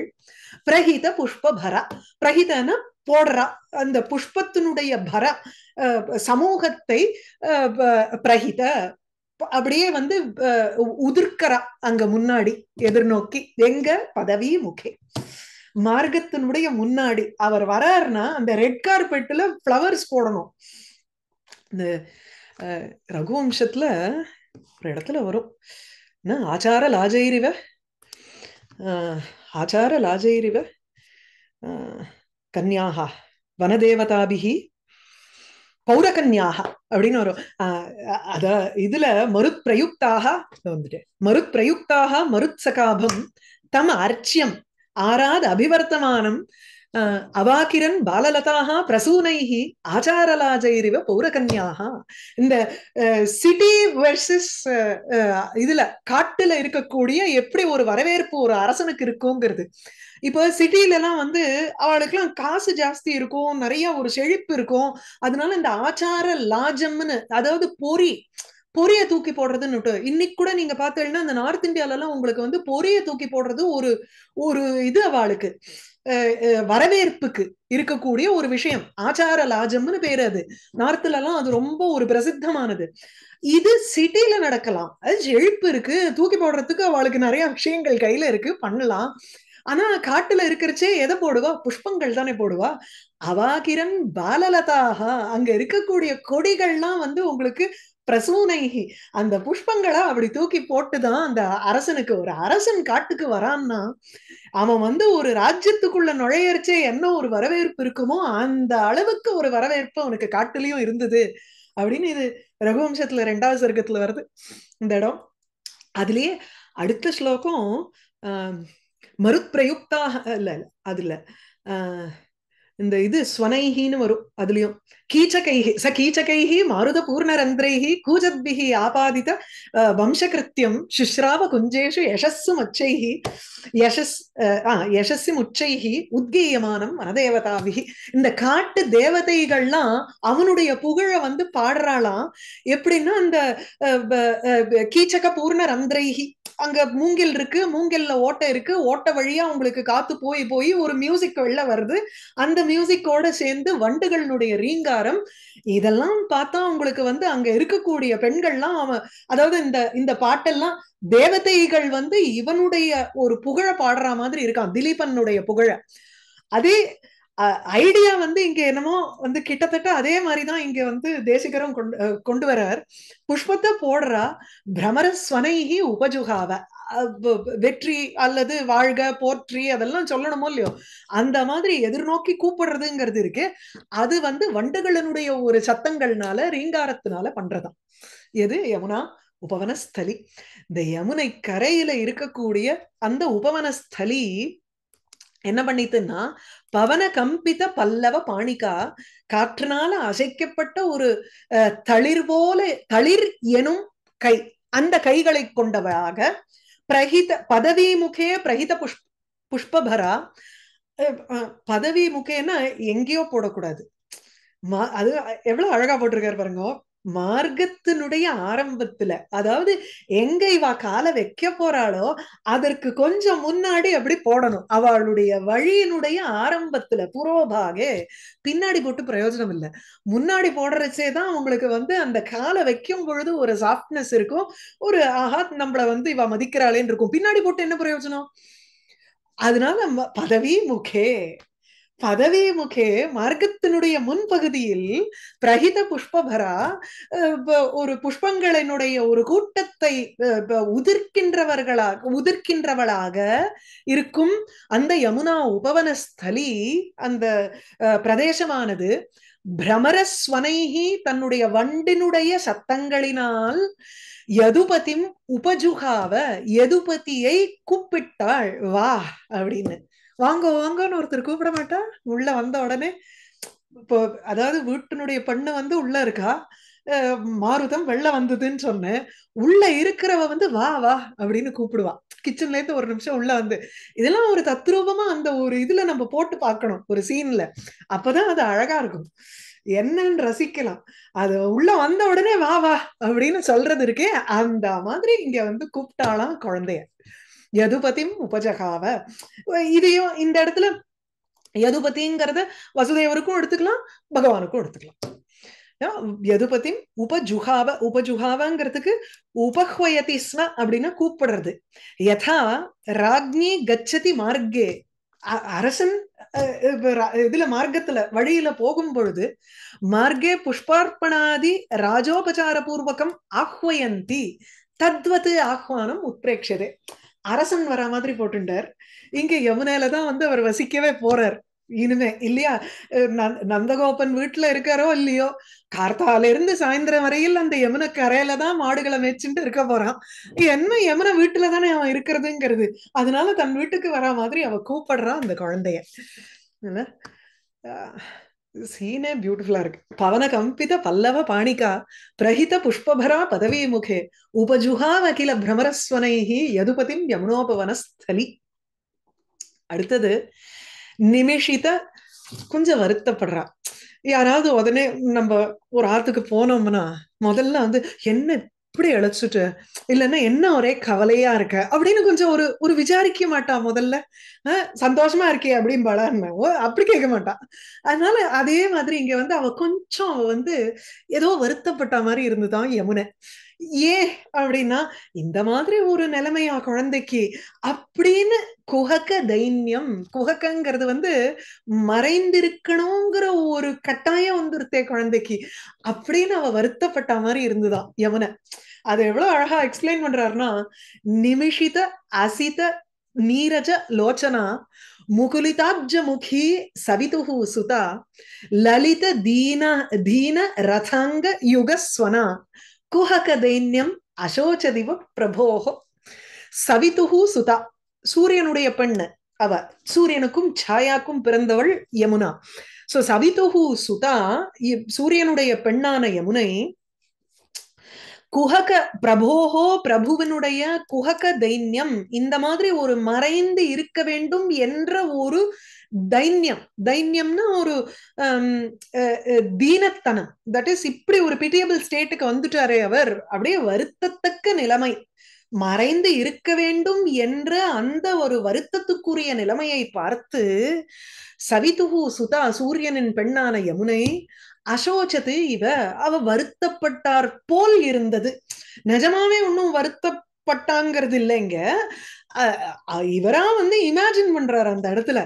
பிரகித புஷ்பரா பிரகிதன போடுறா அந்த புஷ்பத்தினுடைய பர சமூகத்தை பிரகித அப்படியே வந்து உதிர்க்கிறா அங்க முன்னாடி எதிர்நோக்கி எங்க பதவி முகே மார்க்கத்தினுடைய முன்னாடி அவர் வராருன்னா அந்த ரெட் கார்பெட்ல ஃப்ளவர்ஸ் போடணும் இந்த ரகுவம்சத்துல ஒரு இடத்துல வரும் என்ன ஆச்சார லாஜைரிவ ஆச்சார லாஜைரிவ கன்யாகா வனதேவதாபிகி பௌரகன்யாக அப்படின்னு வரும் அத இதுல மருத் பிரயுக்தாக வந்துட்டு மருத் பிரயுக்தாக மருத் சகாபம் தம் அர்ச்சியம் ஆராத் அபிவர்த்தமானம் அவாக்கிரன் பாலலதாக பிரசூனைஹி ஆச்சாரலாஜைரிவ பௌரகன்யாக இந்த சிட்டி வெர்சஸ் இதுல காட்டுல இருக்கக்கூடிய எப்படி ஒரு வரவேற்பு ஒரு அரசனுக்கு இருக்குங்கிறது இப்போ சிட்டில எல்லாம் வந்து அவளுக்கெல்லாம் காசு ஜாஸ்தி இருக்கும் நிறைய ஒரு செழிப்பு இருக்கும் அதனால இந்த ஆச்சார லாஜம்னு அதாவது பொறி பொரிய தூக்கி போடுறதுன்னு இன்னைக்கு கூட நீங்க பாத்தீங்கன்னா அந்த நார்த் இந்தியால எல்லாம் உங்களுக்கு வந்து பொரிய தூக்கி போடுறது ஒரு ஒரு இது அவளுக்கு வரவேற்புக்கு இருக்கக்கூடிய ஒரு விஷயம் ஆச்சார லாஜம்னு பேரு அது நார்த்ல எல்லாம் அது ரொம்ப ஒரு பிரசித்தமானது இது சிட்டில நடக்கலாம் அது எழுப்பு இருக்கு தூக்கி போடுறதுக்கு அவளுக்கு நிறைய விஷயங்கள் கையில இருக்கு பண்ணலாம் ஆனா காட்டுல இருக்கிறச்சே எதை போடுவா புஷ்பங்கள் தானே போடுவா அவாகிரன் பாலலதாக அங்க இருக்கக்கூடிய கொடிகள்லாம் வந்து உங்களுக்கு பிரசூனைகி அந்த புஷ்பங்களை அப்படி தூக்கி போட்டுதான் அந்த அரசனுக்கு ஒரு அரசன் காட்டுக்கு வரான்னா அவன் வந்து ஒரு ராஜ்யத்துக்குள்ள நுழையரிச்சே என்ன ஒரு வரவேற்பு இருக்குமோ அந்த அளவுக்கு ஒரு வரவேற்பு அவனுக்கு காட்டுலயும் இருந்தது அப்படின்னு இது ரகுவம்சத்துல ரெண்டாவது சர்க்கத்துல வருது இந்த இடம் அதுலயே அடுத்த ஸ்லோகம் ஆஹ் மருத்பிரயுக்தா இல்ல இல்ல அதுல ஆஹ் இந்த இது ஸ்வனைகின்னு வரும் அதுலயும் ச कीचकैः स कीचकैः मारुतपूर्णरन्ध्रैः कूजद्भिः आपादित वंशकृत्यं शुश्रावकुञ्जेषु यशस्सु मच्चैः यशस् यशस्सு முச்சைகி உத்கீயமானம் மனதேவதாவிகி இந்த காட்டு தேவதைகள்லாம் அவனுடைய புகழை வந்து பாடுறாளாம் எப்படின்னா அந்த கீச்சக பூர்ண ரந்திரைகி அங்க மூங்கில் இருக்கு மூங்கில்ல ஓட்டை இருக்கு ஓட்ட வழியா உங்களுக்கு காத்து போய் போய் ஒரு மியூசிக் வெளில வருது அந்த மியூசிக்கோட சேர்ந்து வண்டுகளுடைய ரீங்கா அலங்காரம் இதெல்லாம் பார்த்தா உங்களுக்கு வந்து அங்க இருக்கக்கூடிய பெண்கள்லாம் அவன் அதாவது இந்த இந்த பாட்டெல்லாம் தேவதைகள் வந்து இவனுடைய ஒரு புகழ பாடுற மாதிரி இருக்கான் திலீபனுடைய புகழ அதே ஐடியா வந்து இங்க என்னமோ வந்து கிட்டத்தட்ட அதே மாதிரிதான் இங்க வந்து தேசிகரம் கொண்டு கொண்டு வர்றார் புஷ்பத்தை போடுறா பிரமர ஸ்வனைகி உபஜுகாவ வெற்றி அல்லது வாழ்க போற்றி அதெல்லாம் சொல்லணுமோ இல்லையோ அந்த மாதிரி எதிர்நோக்கி கூப்பிடுறதுங்கிறது இருக்கு அது வந்து வண்டுகளினுடைய ஒரு சத்தங்கள்னால ரீங்காரத்தினால பண்றதாம் எது யமுனா உபவனஸ்தலி இந்த யமுனை கரையில இருக்கக்கூடிய அந்த உபவனஸ்தலி என்ன பண்ணிட்டுன்னா பவன கம்பித பல்லவ பாணிகா காற்றினால அசைக்கப்பட்ட ஒரு தளிர் போல தளிர் எனும் கை அந்த கைகளை கொண்டவராக பிரகித பதவி முகே பிரகித புஷ் புஷ்பரா பதவி முகேன்னா எங்கேயோ போடக்கூடாது அது எவ்வளவு அழகா போட்டிருக்காரு பாருங்க மார்க்கத்தினுடைய ஆரம்பத்துல அதாவது எங்க இவா காலை வைக்க போறாளோ அதற்கு கொஞ்சம் முன்னாடி அப்படி போடணும் அவளுடைய வழியினுடைய ஆரம்பத்துல புரோபாகே பின்னாடி போட்டு பிரயோஜனம் இல்லை முன்னாடி போடுறச்சே தான் அவங்களுக்கு வந்து அந்த காலை வைக்கும் பொழுது ஒரு சாஃப்ட்னஸ் இருக்கும் ஒரு ஆஹா நம்மளை வந்து இவ மதிக்கிறாளேன்னு இருக்கும் பின்னாடி போட்டு என்ன பிரயோஜனம் அதனால பதவி முகே பதவி முகே மார்க்கத்தினுடைய முன்பகுதியில் பிரகித புஷ்பபரா ஒரு புஷ்பங்களினுடைய ஒரு கூட்டத்தை உதிர்க்கின்றவர்களாக உதிர்க்கின்றவளாக இருக்கும் அந்த யமுனா உபவனஸ்தலி அந்த பிரதேசமானது பிரமரஸ்வனைகி தன்னுடைய வண்டினுடைய சத்தங்களினால் யதுபதி உபஜுகாவ யதுபதியை கூப்பிட்டாள் வா அப்படின்னு வாங்க வாங்கன்னு ஒருத்தர் கூப்பிட மாட்டா உள்ள வந்த உடனே இப்போ அதாவது வீட்டினுடைய பெண்ணு வந்து உள்ள இருக்கா மாருதம் வெள்ள வந்ததுன்னு சொன்னேன் உள்ள இருக்கிறவ வந்து வா வா அப்படின்னு கூப்பிடுவா கிச்சன்ல இருந்து ஒரு நிமிஷம் உள்ள வந்து இதெல்லாம் ஒரு தத்ரூபமா அந்த ஒரு இதுல நம்ம போட்டு பார்க்கணும் ஒரு சீன்ல அப்பதான் அது அழகா இருக்கும் என்னன்னு ரசிக்கலாம் அது உள்ள வந்த உடனே வா வா அப்படின்னு சொல்றது இருக்கே அந்த மாதிரி இங்க வந்து கூப்பிட்டாலாம் குழந்தைய யதுபதிம் உபஜகாவ இதையும் இந்த இடத்துல யதுபதிங்கிறத வசுதேவருக்கும் எடுத்துக்கலாம் பகவானுக்கும் எடுத்துக்கலாம் யதுபதிம் உபஜுகாவ உபஜுகாவங்கிறதுக்கு உபஹ்வயதி ஸ்வ அப்படின்னு கூப்பிடுறது யதா ராக்னி கச்சதி மார்க்கே அரசன் இதுல மார்க்கத்துல வழியில போகும் பொழுது மார்க்கே புஷ்பார்ப்பணாதி ராஜோபச்சார பூர்வகம் ஆஹ்வயந்தி தத்வத்து ஆஹ்வானம் உட்பிரேட்சதே அரசன் வரா மாதிரி போட்டுட்டார் இங்க யமுனையில தான் வந்து அவர் வசிக்கவே போறார் இனிமே இல்லையா நந்தகோபன் வீட்டுல இருக்காரோ இல்லையோ கார்த்தால இருந்து சாயந்தரம் வரையில் அந்த யமுன கரையில தான் மாடுகளை மேய்ச்சிட்டு இருக்க போறான் என்ன யமுன வீட்டுல தானே அவன் இருக்கிறதுங்கிறது அதனால தன் வீட்டுக்கு வரா மாதிரி அவ கூப்பிடுறான் அந்த குழந்தைய சீனே பியூட்டிஃபுல்லா இருக்கு பவன கம்பித பல்லவ பாணிகா பிரஹித புஷ்பரா பதவி முகே உபஜுகா வகில பிரமரஸ்வனைஹி யதுபதி யமுனோபவனஸ்தலி அடுத்தது நிமிஷித கொஞ்சம் வருத்தப்படுறா யாராவது உடனே நம்ம ஒரு ஆத்துக்கு போனோம்னா முதல்ல வந்து என்ன அப்படி அழைச்சிட்டு இல்லைன்னா என்ன ஒரே கவலையா இருக்க அப்படின்னு கொஞ்சம் ஒரு ஒரு விசாரிக்க மாட்டான் முதல்ல சந்தோஷமா இருக்கே அப்படின்னு ஓ அப்படி கேட்க மாட்டான் அதனால அதே மாதிரி இங்க வந்து அவ கொஞ்சம் அவ வந்து ஏதோ வருத்தப்பட்ட மாதிரி இருந்துதான் யமுனை ஏ அப்படின்னா இந்த மாதிரி ஒரு நிலைமையா குழந்தைக்கு அப்படின்னு குகக்க தைன்யம் குகக்கங்கிறது வந்து மறைந்திருக்கணுங்கிற ஒரு கட்டாயம் வந்துருத்தே குழந்தைக்கு அப்படின்னு அவ வருத்தப்பட்ட மாதிரி இருந்துதான் யமுனை அது எவ்வளவு அழகா எக்ஸ்பிளைன் பண்றாருன்னா நிமிஷித அசித நீரஜ லோச்சனா முகுலிதாப்ஜ முகி சவிதுகு சுதா லலித தீன தீன ரதாங்க யுகஸ்வனா தைன்யம் அசோச்சதிவ பிரபோகோ சவிதுகு சுதா சூரியனுடைய பெண்ணு அவ சூரியனுக்கும் சாயாக்கும் பிறந்தவள் யமுனா சோ சவிதுகு சுதா சூரியனுடைய பெண்ணான யமுனை குஹக பிரபோகோ பிரபுவனுடைய குஹக தைன்யம் இந்த மாதிரி ஒரு மறைந்து இருக்க வேண்டும் என்ற ஒரு தைன்யம் தைன்யம்னா ஒரு தீனத்தனம் தட் இஸ் இப்படி ஒரு பிட்டியபிள் ஸ்டேட்டுக்கு வந்துட்டாரே அவர் அப்படியே வருத்தத்தக்க நிலைமை மறைந்து இருக்க வேண்டும் என்ற அந்த ஒரு வருத்தத்துக்குரிய நிலைமையை பார்த்து சவிதுகு சுதா சூரியனின் பெண்ணான யமுனை அசோச்சது இவ அவ வருத்தப்பட்டார் போல் இருந்தது நிஜமாவே ஒன்னும் வருத்தப்பட்டாங்கிறது இல்லைங்க இவரா வந்து இமேஜின் பண்றாரு அந்த இடத்துல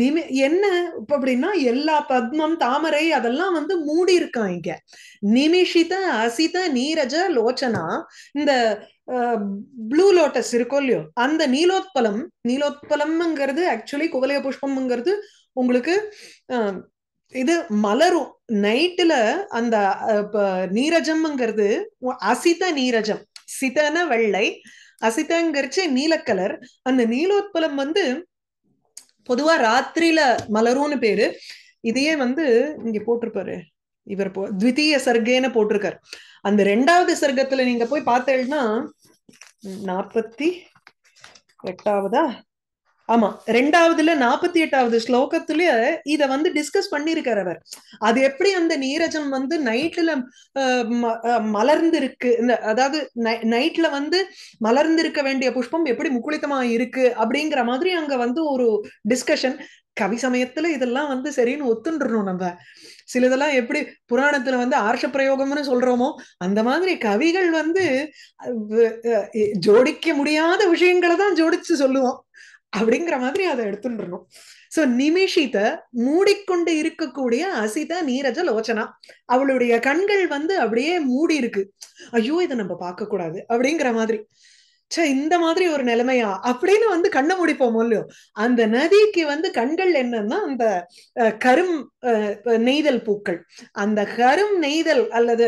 நிமி என்ன இப்ப அப்படின்னா எல்லா பத்மம் தாமரை அதெல்லாம் வந்து மூடி இருக்கான் இங்க நிமிஷித அசித நீரஜ லோச்சனா இந்த ப்ளூ லோட்டஸ் இருக்கும் இல்லையோ அந்த நீலோத்பலம் நீலோத்பலம்ங்கிறது ஆக்சுவலி குவலைய புஷ்பம்ங்கிறது உங்களுக்கு இது மலரும் நைட்டுல அந்த நீரஜம்ங்கிறது அசித நீரஜம் சிதன வெள்ளை அசிதங்கிறச்சு நீலக்கலர் அந்த நீலோத்பலம் வந்து பொதுவா ராத்திரியில மலரும்னு பேரு இதையே வந்து இங்க போட்டிருப்பாரு இவர் போ த்விதீய சர்க்கேன்னு போட்டிருக்காரு அந்த ரெண்டாவது சர்க்கத்துல நீங்க போய் பார்த்தேன்னா நாற்பத்தி எட்டாவதா ஆமா ரெண்டாவதுல நாற்பத்தி எட்டாவது ஸ்லோகத்துலயே இத வந்து டிஸ்கஸ் பண்ணிருக்கார் அவர் அது எப்படி அந்த நீரஜம் வந்து நைட்ல மலர்ந்து இருக்கு அதாவது நைட்ல வந்து மலர்ந்து இருக்க வேண்டிய புஷ்பம் எப்படி முக்குளித்தமா இருக்கு அப்படிங்கிற மாதிரி அங்க வந்து ஒரு டிஸ்கஷன் கவி சமயத்துல இதெல்லாம் வந்து சரின்னு ஒத்துன்றணும் நம்ம சிலதெல்லாம் எப்படி புராணத்துல வந்து ஆர்ஷ பிரயோகம்னு சொல்றோமோ அந்த மாதிரி கவிகள் வந்து ஜோடிக்க முடியாத விஷயங்களை தான் ஜோடிச்சு சொல்லுவோம் அப்படிங்கிற மாதிரி அதை எடுத்துட்டுருணும் சோ நிமிஷித மூடிக்கொண்டு இருக்கக்கூடிய அசிதா நீரஜ லோச்சனா அவளுடைய கண்கள் வந்து அப்படியே மூடி இருக்கு ஐயோ இதை நம்ம பார்க்க கூடாது அப்படிங்கிற மாதிரி ச்சே இந்த மாதிரி ஒரு நிலைமையா அப்படின்னு வந்து கண்ணை முடிப்போம் இல்லையோ அந்த நதிக்கு வந்து கண்கள் என்னன்னா அந்த கரும் நெய்தல் பூக்கள் அந்த கரும் நெய்தல் அல்லது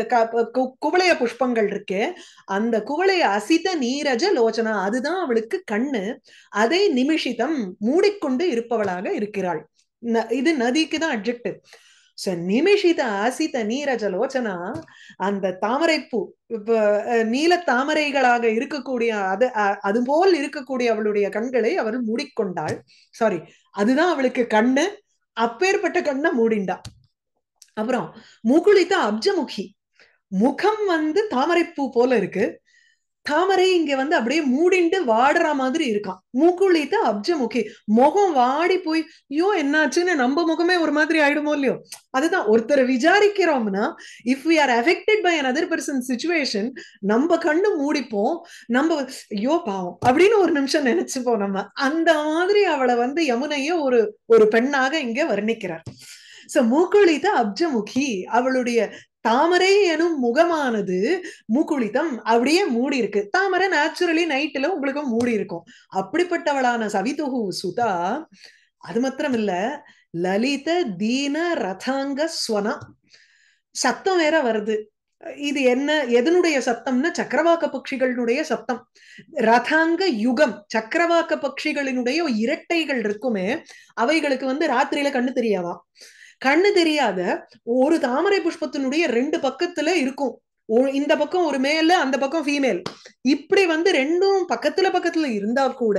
குவளைய புஷ்பங்கள் இருக்கு அந்த குவளைய அசித நீரஜ லோச்சனா அதுதான் அவளுக்கு கண்ணு அதை நிமிஷிதம் மூடிக்கொண்டு இருப்பவளாக இருக்கிறாள் இது நதிக்கு தான் அப்ஜெக்டிவ் நிமிஷித ஆசித நீரஜ லோச்சனா அந்த தாமரைப்பூ நீல தாமரைகளாக இருக்கக்கூடிய அது அது போல் இருக்கக்கூடிய அவளுடைய கண்களை அவள் மூடிக்கொண்டாள் சாரி அதுதான் அவளுக்கு கண்ணு அப்பேற்பட்ட கண்ணை மூடிண்டா அப்புறம் முகுளித்த அப்ஜமுகி முகம் வந்து தாமரைப்பூ போல இருக்கு தாமரை இங்க வந்து அப்படியே மூடிண்டு வாடுற மாதிரி இருக்கான் அப்ஜ முகி முகம் வாடி போய் ஐயோ என்னாச்சுன்னு நம்ம முகமே ஒரு மாதிரி ஆயிடுமோ இல்லையோ அதுதான் ஒருத்தரை விசாரிக்கிறோம்னா if we are affected by another person situation நம்ம கண்ணு மூடிப்போம் நம்ம ஐயோ பாவம் அப்படின்னு ஒரு நிமிஷம் நினைச்சுப்போம் நம்ம அந்த மாதிரி அவளை வந்து யமுனைய ஒரு ஒரு பெண்ணாக இங்க வர்ணிக்கிறார் சோ அப்ஜ அப்ஜமுகி அவளுடைய தாமரை எனும் முகமானது மூக்குளித்தம் அப்படியே மூடி இருக்கு தாமரை நேச்சுரலி நைட்ல உங்களுக்கு மூடி இருக்கும் அப்படிப்பட்டவளான சவிதொகு சுதா அது மாத்திரம் இல்ல லலித தீன ரதாங்க ஸ்வனா சத்தம் வேற வருது இது என்ன எதனுடைய சத்தம்னா சக்கரவாக்க பட்சிகளினுடைய சத்தம் ரதாங்க யுகம் சக்கரவாக்க பட்சிகளினுடைய இரட்டைகள் இருக்குமே அவைகளுக்கு வந்து ராத்திரியில கண்ணு தெரியாதான் கண்ணு தெரியாத ஒரு தாமரை புஷ்பத்தினுடைய ரெண்டு பக்கத்துல இருக்கும் இந்த பக்கம் ஒரு மேல அந்த பக்கம் ஃபீமேல் இப்படி வந்து ரெண்டும் பக்கத்துல பக்கத்துல இருந்தா கூட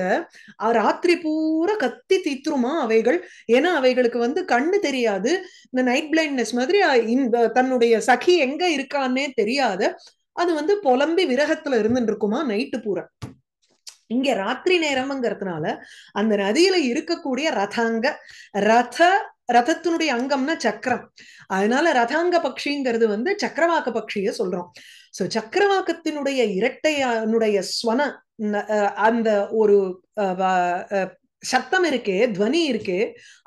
ராத்திரி பூரா கத்தி தீத்துருமா அவைகள் ஏன்னா அவைகளுக்கு வந்து கண்ணு தெரியாது இந்த நைட் பிளைண்ட்னஸ் மாதிரி தன்னுடைய சகி எங்க இருக்கான்னே தெரியாத அது வந்து புலம்பி விரகத்துல இருந்துட்டு இருக்குமா நைட்டு பூரா இங்க ராத்திரி நேரம்ங்கிறதுனால அந்த நதியில இருக்கக்கூடிய ரதங்க ரத ரதத்தினுடைய அங்கம்னா சக்கரம் அதனால ரதாங்க பக்ஷிங்கிறது வந்து சக்கரவாக்க பக்ஷிய சொல்றோம் சோ சக்கரவாக்கத்தினுடைய இரட்டையனுடைய ஸ்வன அந்த ஒரு சத்தம் இருக்கு துவனி இருக்கு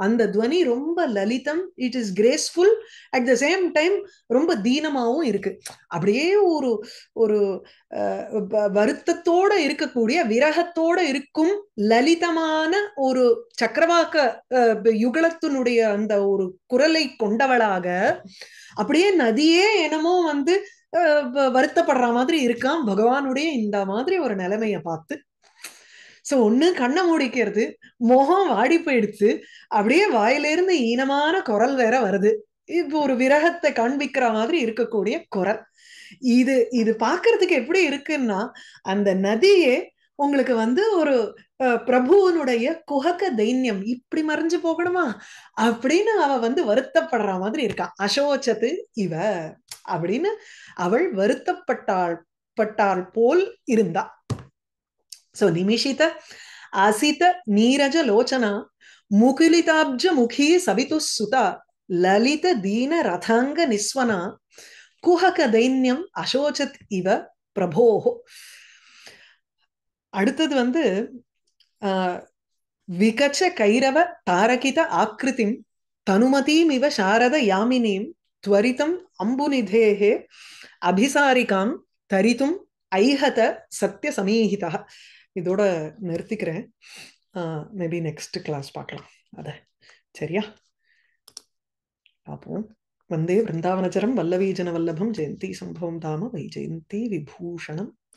அந்த துவனி ரொம்ப லலிதம் it is graceful at the same time ரொம்ப தீனமாகவும் இருக்கு அப்படியே ஒரு ஒரு வருத்தத்தோட இருக்கக்கூடிய விரகத்தோட இருக்கும் லலிதமான ஒரு சக்கரவாக்க யுகலத்தினுடைய அந்த ஒரு குரலை கொண்டவளாக அப்படியே நதியே என்னமோ வந்து வருத்தப்படுற மாதிரி இருக்கான் பகவானுடைய இந்த மாதிரி ஒரு நிலைமையை பார்த்து சோ ஒண்ணு கண்ணை மூடிக்கிறது முகம் வாடி போயிடுச்சு அப்படியே வாயிலிருந்து ஈனமான குரல் வேற வருது இப்போ ஒரு விரகத்தை காண்பிக்கிற மாதிரி இருக்கக்கூடிய குரல் இது இது பாக்குறதுக்கு எப்படி இருக்குன்னா அந்த நதியே உங்களுக்கு வந்து ஒரு பிரபுவனுடைய குகக்க தைன்யம் இப்படி மறைஞ்சு போகணுமா அப்படின்னு அவ வந்து வருத்தப்படுற மாதிரி இருக்கான் அசோச்சது இவ அப்படின்னு அவள் வருத்தப்பட்டாள் பட்டாள் போல் இருந்தா So Nimishita, Asita, Neeraja Lochana, Mukulitabja Mukhi Savitu Suta, Lalita Dina Rathanga Niswana, Kuhaka Dainyam Ashochat Iva அடுத்தது வந்து விகச்ச கைரவ தாரகித ஆக்கிருத்திம் தனுமதீம் இவ சாரத யாமினீம் त्वरितम् अम्बुनिधेः अभिसारिकां तरितुम् ऐहत सत्यसमीहितः இதோட நிறுத்திக்கிறேன் மேபி நெக்ஸ்ட் கிளாஸ் பார்க்கலாம் அத சரியா பார்ப்போம் வந்தே விருந்தாவனச்சரம் வல்லவீஜன வல்லபம் ஜெயந்தி சம்பவம் தாம வை ஜெயந்தி விபூஷணம்